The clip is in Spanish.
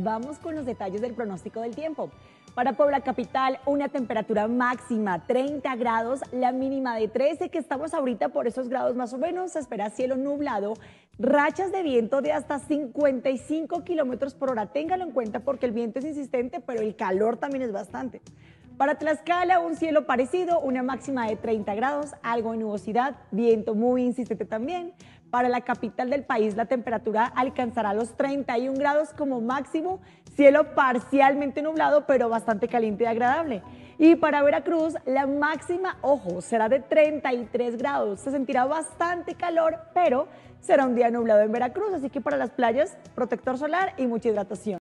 Vamos con los detalles del pronóstico del tiempo. Para Puebla Capital, una temperatura máxima 30 grados, la mínima de 13 que estamos ahorita por esos grados más o menos. Se espera cielo nublado, rachas de viento de hasta 55 kilómetros por hora. Téngalo en cuenta porque el viento es insistente, pero el calor también es bastante. Para Tlaxcala, un cielo parecido, una máxima de 30 grados, algo de nubosidad, viento muy insistente también. Para la capital del país la temperatura alcanzará los 31 grados como máximo, cielo parcialmente nublado pero bastante caliente y agradable. Y para Veracruz la máxima, ojo, será de 33 grados. Se sentirá bastante calor, pero será un día nublado en Veracruz, así que para las playas, protector solar y mucha hidratación.